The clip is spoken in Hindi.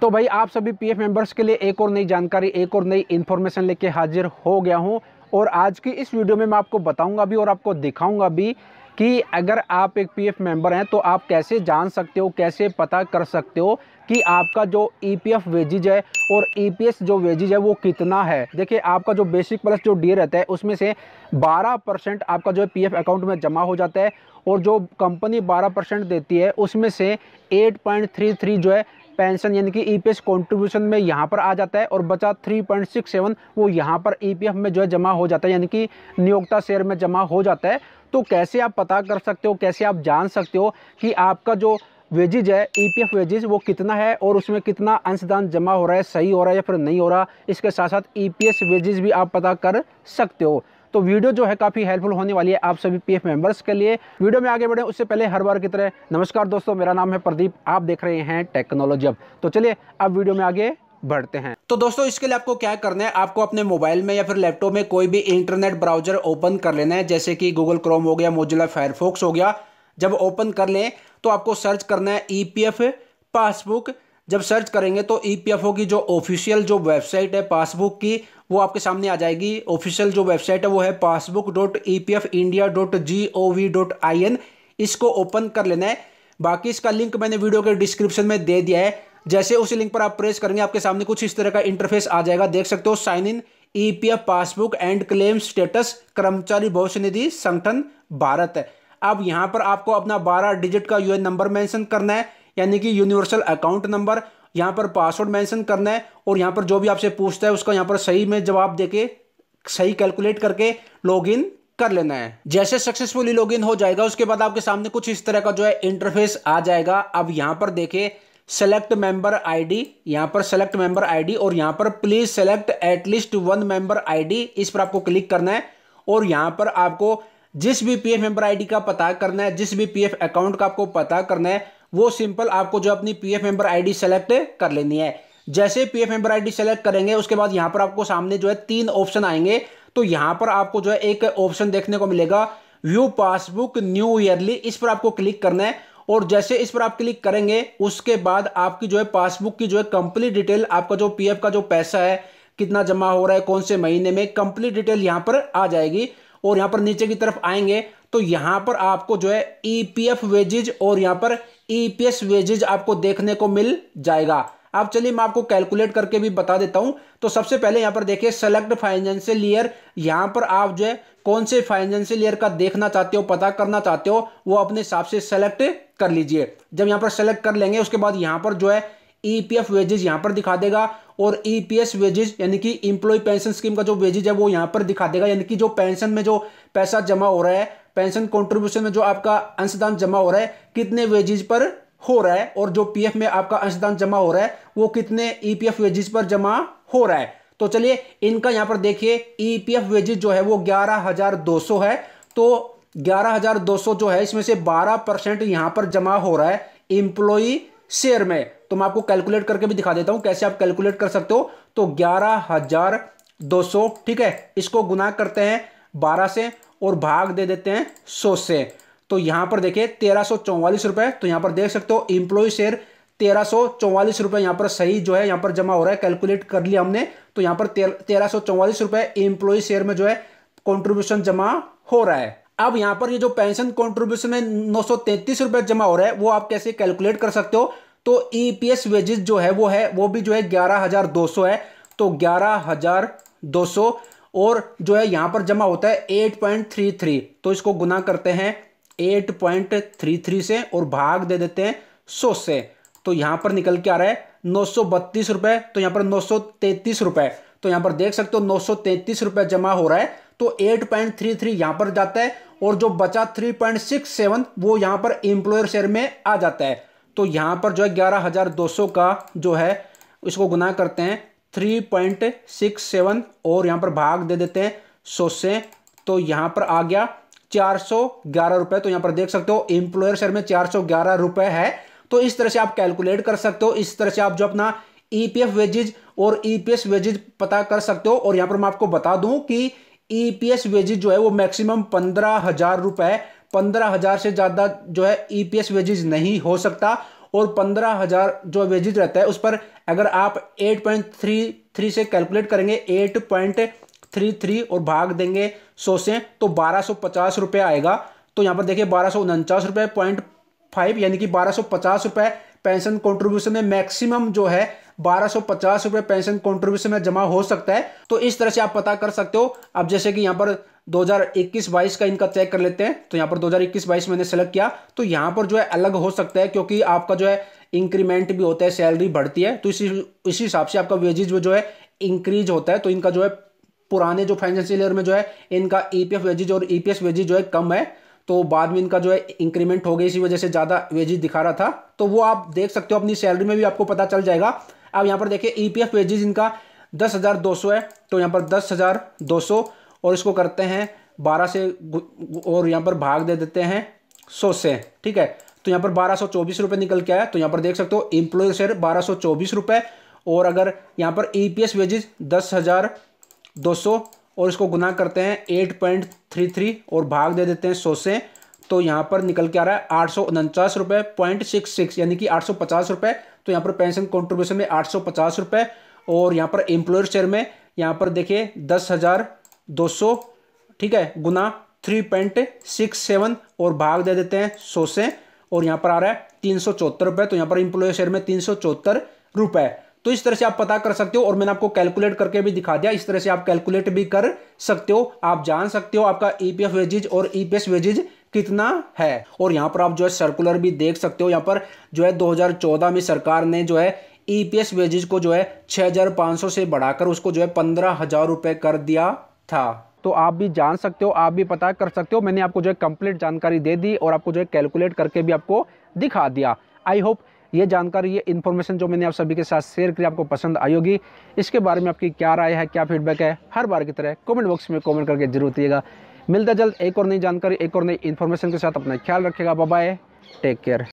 तो भाई आप सभी पीएफ मेंबर्स के लिए एक और नई जानकारी एक और नई इन्फॉर्मेशन लेके हाजिर हो गया हूँ और आज की इस वीडियो में मैं आपको बताऊंगा भी और आपको दिखाऊंगा भी कि अगर आप एक पीएफ मेंबर हैं तो आप कैसे जान सकते हो कैसे पता कर सकते हो कि आपका जो ईपीएफ e वेजिज है और ईपीएस e जो वेजिज है वो कितना है देखिए आपका जो बेसिक प्लस जो डी रहता है उसमें से 12 परसेंट आपका जो है पीएफ अकाउंट में जमा हो जाता है और जो कंपनी 12 परसेंट देती है उसमें से 8.33 जो है पेंशन यानी कि ईपीएस e कंट्रीब्यूशन में यहाँ पर आ जाता है और बचा 3.67 वो यहाँ पर ईपीएफ e में जो है जमा हो जाता है यानी कि नियोक्ता शेयर में जमा हो जाता है तो कैसे आप पता कर सकते हो कैसे आप जान सकते हो कि आपका जो वेजिज है ईपीएफ e वेजिज वो कितना है और उसमें कितना अंशदान जमा हो रहा है सही हो रहा है या फिर नहीं हो रहा इसके साथ साथ ईपीएस वेजिज भी आप पता कर सकते हो तो वीडियो जो है काफ़ी हेल्पफुल होने वाली है आप सभी पीएफ मेंबर्स के लिए वीडियो में आगे बढ़े उससे पहले हर बार की तरह नमस्कार दोस्तों मेरा नाम है प्रदीप आप देख रहे हैं टेक्नोलॉजी अब तो चलिए अब वीडियो में आगे बढ़ते हैं तो दोस्तों इसके लिए आपको क्या करना है आपको अपने मोबाइल में या फिर लैपटॉप में कोई भी इंटरनेट ब्राउजर ओपन कर लेना है जैसे कि गूगल क्रोम हो गया मोजिला फायरफोक्स हो गया जब ओपन कर लें तो आपको सर्च करना है ई e पासबुक जब सर्च करेंगे तो ई e की जो ऑफिशियल जो वेबसाइट है पासबुक की वो आपके सामने आ जाएगी ऑफिशियल जो वेबसाइट है वो है passbook dot E P F India dot G O V dot I N इसको ओपन कर लेना है बाकी इसका लिंक मैंने वीडियो के डिस्क्रिप्शन में दे दिया है जैसे उसी लिंक पर आप प्रेस करेंगे आपके सामने कुछ इस तरह का इंटरफेस आ जाएगा देख सकते हो sign in E P F passbook and claim status कर्मचारी भविष्य निधि संगठन भारत है अब यहाँ पर आपको अपना बारह डिजिट का यूएन नंबर मेंशन करना है यानी कि यूनिवर्सल अकाउंट नंबर यहाँ पर पासवर्ड मैंशन करना है और यहाँ पर जो भी आपसे पूछता है उसका यहाँ पर सही में जवाब देके सही कैलकुलेट करके लॉग कर लेना है जैसे सक्सेसफुली लॉगिन हो जाएगा उसके बाद आपके सामने कुछ इस तरह का जो है इंटरफेस आ जाएगा अब यहां पर देखे सेलेक्ट मेंबर आईडी यहां पर सेलेक्ट मेंबर आईडी और यहां पर please select at least one member ID इस पर आपको क्लिक करना है और यहां पर आपको जिस भी पीएफ मेंबर आईडी का पता करना है जिस भी पीएफ अकाउंट का आपको पता करना है वो सिंपल आपको जो अपनी P F member D select कर लेनी है जैसे एफ मेंबर आईडी सेलेक्ट करेंगे उसके बाद यहाँ पर आपको सामने जो है तीन ऑप्शन आएंगे तो यहाँ पर आपको जो है एक ऑप्शन देखने को मिलेगा व्यू पासबुक न्यू ईयरली इस पर आपको क्लिक करना है और जैसे इस पर आप क्लिक करेंगे उसके बाद आपकी जो है पासबुक की जो है कंप्लीट डिटेल आपका जो पीएफ का जो पैसा है कितना जमा हो रहा है कौन से महीने में कंप्लीट डिटेल यहां पर आ जाएगी और यहां पर नीचे की तरफ आएंगे तो यहां पर आपको जो है ई पी एफ वेजिज और यहाँ पर ईपीएस e वेजेज आपको देखने को मिल जाएगा अब चलिए मैं आपको कैलकुलेट करके भी बता देता हूं तो सबसे पहले यहां पर देखिए सेलेक्ट फाइनेंशियल ईयर यहां पर आप जो है कौन से फाइनेंशियल ईयर का देखना चाहते हो पता करना चाहते हो वो अपने हिसाब से सेलेक्ट कर लीजिए जब यहां पर सेलेक्ट कर लेंगे उसके बाद यहां पर जो है ईपीएफ वेजेज यहां पर दिखा देगा और ईपीएस e वेजेज यानी कि इंप्लॉय पेंशन स्कीम का जो वेजेज है वो यहां पर दिखा देगा यानी कि जो पेंशन में जो पैसा जमा हो रहा है पेंशन कॉन्ट्रीब्यूशन में जो आपका अंशदान जमा हो रहा है कितने वेजिज पर हो रहा है और जो पीएफ में आपका अंशदान जमा हो रहा है वो कितने ईपीएफ e वेजिस पर जमा हो रहा है तो चलिए इनका यहाँ पर देखिए ईपीएफ e वेजिस जो है वो ग्यारह हजार दो सौ है तो ग्यारह हजार दो सौ जो है इसमें से बारह परसेंट यहां पर जमा हो रहा है इंप्लॉई शेयर में तो मैं आपको कैलकुलेट करके भी दिखा देता हूं कैसे आप कैलकुलेट कर सकते हो तो ग्यारह हजार दो सौ ठीक है इसको गुना करते हैं बारह से और भाग दे देते हैं सौ से तो यहाँ पर देखिए तेरह सौ चौवालीस तो यहाँ पर देख सकते हो इम्प्लॉय शेयर तेरह रुपए चौवालीस यहाँ पर सही जो है यहाँ पर जमा हो रहा है कैलकुलेट कर लिया हमने तो यहाँ पर तेरह रुपए चौवालीस इम्प्लॉय शेयर में जो है कॉन्ट्रीब्यूशन जमा हो रहा है अब यहाँ पर ये जो पेंशन कॉन्ट्रीब्यूशन में नौ सौ जमा हो रहा है वो आप कैसे कैलकुलेट कर सकते हो तो ई पी एस वेजेस जो है वो है वो भी जो है ग्यारह हज़ार दो सौ है तो ग्यारह हज़ार दो और जो है यहाँ पर जमा होता है एट पॉइंट थ्री थ्री तो इसको गुना करते हैं एट पॉइंट थ्री थ्री से और भाग दे देते हैं सौ से तो यहाँ पर निकल के आ रहा है नौ सौ बत्तीस रुपये तो यहाँ पर नौ सौ तैंतीस रुपये तो यहाँ पर देख सकते हो नौ सौ तैंतीस रुपये जमा हो रहा है तो एट पॉइंट थ्री थ्री यहाँ पर जाता है और जो बचा थ्री पॉइंट सिक्स सेवन वो यहाँ पर एम्प्लॉयर शेयर में आ जाता है तो यहाँ पर जो है ग्यारह हज़ार दो सौ का जो है इसको गुना करते हैं थ्री पॉइंट सिक्स सेवन और यहाँ पर भाग दे देते हैं सौ से तो यहाँ पर आ गया चार सौ ग्यारह रुपये तो यहाँ पर देख सकते हो एम्प्लॉयर शेयर में चार सौ ग्यारह रुपये है तो इस तरह से आप कैलकुलेट कर सकते हो इस तरह से आप जो अपना ईपीएफ e वेजेज और ईपीएस e वेजेज पता कर सकते हो और यहाँ पर मैं आपको बता दूं कि ईपीएस e वेजेज जो है वो मैक्सिमम पंद्रह हज़ार रुपये पंद्रह हज़ार से ज़्यादा जो है ईपीएस वेजेज नहीं हो सकता और पंद्रह हज़ार जो वेजेज रहता है उस पर अगर आप 8.33 से कैलकुलेट करेंगे 8.33 और भाग देंगे सौ से तो बारह सौ पचास रुपये आएगा तो यहाँ पर देखिए बारह सौ उनचास रुपये पॉइंट फाइव यानी कि बारह सौ पचास रुपये पेंशन कंट्रीब्यूशन में मैक्सिमम जो है बारह सौ पचास रुपये पेंशन कंट्रीब्यूशन में जमा हो सकता है तो इस तरह से आप पता कर सकते हो अब जैसे कि यहाँ पर 2021-22 का इनका चेक कर लेते हैं तो यहाँ पर 2021-22 मैंने सेलेक्ट किया तो यहाँ पर जो है अलग हो सकता है क्योंकि आपका जो है इंक्रीमेंट भी होता है सैलरी बढ़ती है तो इसी इसी हिसाब से आपका वेजेज जो है इंक्रीज होता है तो इनका जो है पुराने जो फाइनेंशियल ईयर में जो है इनका ईपीएफ e वेजेज और ईपीएस e वेजेज जो है कम है तो बाद में इनका जो है इंक्रीमेंट हो गई इसी वजह से ज़्यादा वेजेज दिखा रहा था तो वो आप देख सकते हो अपनी सैलरी में भी आपको पता चल जाएगा अब यहाँ पर देखिए ई पी एफ वेजेज इनका दस हज़ार दो सौ है तो यहाँ पर दस हज़ार दो सौ और इसको करते हैं बारह से और यहाँ पर भाग दे देते हैं सौ से ठीक है तो यहाँ पर बारह सौ चौबीस निकल के आया तो यहाँ पर देख सकते हो एम्प्लॉय शेयर बारह रुपए चौबीस और अगर यहाँ पर ई पी एस वेजेज दस हज़ार दो सौ और इसको गुना करते हैं एट पॉइंट थ्री थ्री और भाग दे देते हैं सौ से तो यहाँ पर निकल के आ रहा है आठ सौ उनचास रुपये पॉइंट सिक्स सिक्स यानी कि आठ सौ पचास रुपये तो यहाँ पर पेंशन कॉन्ट्रीब्यूशन में आठ सौ पचास रुपये और यहाँ पर एम्प्लॉयर शेयर में यहाँ पर देखिए दस हज़ार दो सौ ठीक है गुना थ्री पॉइंट सिक्स सेवन और भाग दे देते हैं सौ से और यहाँ पर आ रहा है तीन सौ चौहत्तर रुपए तो यहाँ पर इंप्लॉय शेयर में तीन सौ चौहत्तर रुपए तो इस तरह से आप पता कर सकते हो और मैंने आपको कैलकुलेट करके भी दिखा दिया इस तरह से आप कैलकुलेट भी कर सकते हो आप जान सकते हो आपका ईपीएफ e वेजेज और ईपीएस e वेजेज कितना है और यहाँ पर आप जो है सर्कुलर भी देख सकते हो यहाँ पर जो है 2014 में सरकार ने जो है ईपीएस e वेजेज को जो है सौ से बढ़ाकर उसको जो है पंद्रह हजार रुपए कर दिया था तो आप भी जान सकते हो आप भी पता कर सकते हो मैंने आपको जो है कंप्लीट जानकारी दे दी और आपको जो है कैलकुलेट करके भी आपको दिखा दिया आई होप ये जानकारी ये इन्फॉर्मेशन जो मैंने आप सभी के साथ शेयर करी आपको पसंद आई होगी इसके बारे में आपकी क्या राय है क्या फीडबैक है हर बार की तरह कॉमेंट बॉक्स में कॉमेंट करके जरूर दिएगा मिलता जल्द एक और नई जानकारी एक और नई इन्फॉर्मेशन के साथ अपना ख्याल रखेगा बाय टेक केयर